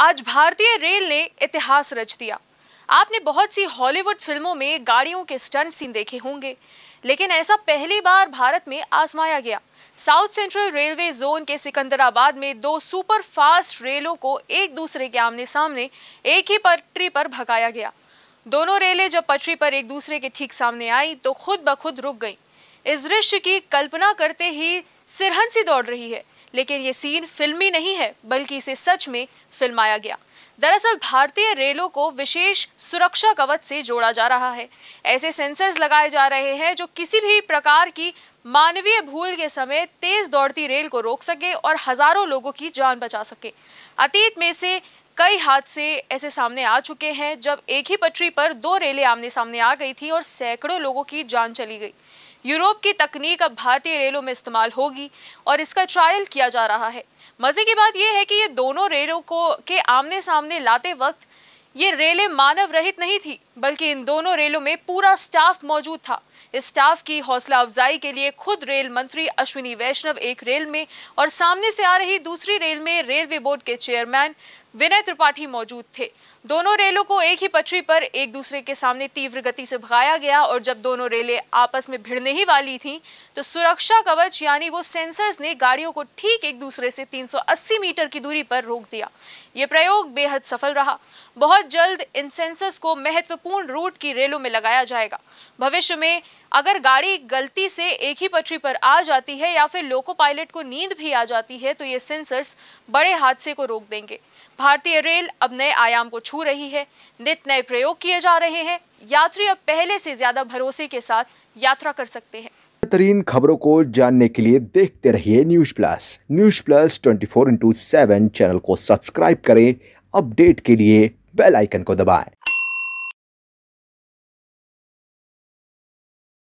आज भारतीय रेल ने इतिहास रच दिया आपने बहुत सी हॉलीवुड फिल्मों में गाड़ियों के स्टंट सीन देखे होंगे लेकिन ऐसा पहली बार भारत में आजमाया गया साउथ सेंट्रल रेलवे जोन के सिकंदराबाद में दो सुपर फास्ट रेलों को एक दूसरे के आमने सामने एक ही पटरी पर भगाया गया दोनों रेलें जब पटरी पर एक दूसरे के ठीक सामने आई तो खुद ब खुद रुक गई इस दृश्य की कल्पना करते ही सिरहन सी दौड़ रही है लेकिन ये सीन फिल्मी नहीं है बल्कि इसे सच में फिल्माया गया दरअसल भारतीय रेलों को विशेष सुरक्षा कवच से जोड़ा जा रहा है ऐसे सेंसर्स लगाए जा रहे हैं जो किसी भी प्रकार की मानवीय भूल के समय तेज दौड़ती रेल को रोक सके और हजारों लोगों की जान बचा सके अतीत में से कई हादसे ऐसे सामने आ चुके हैं जब एक ही पटरी पर दो रेलें आमने सामने आ गई थी और सैकड़ों लोगों की जान चली गई यूरोप की तकनीक अब भारतीय रेलों में इस्तेमाल होगी और इसका ट्रायल किया जा रहा है मज़े की बात यह है कि ये दोनों रेलों को के आमने सामने लाते वक्त ये रेलें मानव रहित नहीं थी बल्कि इन दोनों रेलों में पूरा स्टाफ मौजूद था इस स्टाफ की हौसला अफजाई के लिए खुद रेल मंत्री अश्विनी वैष्णव एक रेल में और सामने से आ रही दूसरी रेल में रेलवे बोर्ड के चेयरमैन विनय त्रिपाठी मौजूद थे दोनों रेलों को एक ही पटरी पर एक दूसरे के सामने तीव्र गति से भगाया गया और जब दोनों रेलें आपस में भिड़ने ही वाली थीं तो सुरक्षा कवच यानी वो सेंसर्स ने गाड़ियों को ठीक एक दूसरे से 380 मीटर की दूरी पर रोक दिया ये प्रयोग बेहद सफल रहा बहुत जल्द इन सेंसर्स को महत्वपूर्ण रूट की रेलों में लगाया जाएगा भविष्य में अगर गाड़ी गलती से एक ही पटरी पर आ जाती है या फिर लोको पायलट को नींद भी आ जाती है तो ये सेंसर्स बड़े हादसे को रोक देंगे भारतीय रेल अब नए आयाम को छू रही है नित नए प्रयोग किए जा रहे हैं यात्री अब पहले से ज्यादा भरोसे के साथ यात्रा कर सकते हैं बेहतरीन खबरों को जानने के लिए देखते रहिए news plus news plus twenty four into seven channel को सब्सक्राइब करें अपडेट के लिए बेल आइकन को दबाएं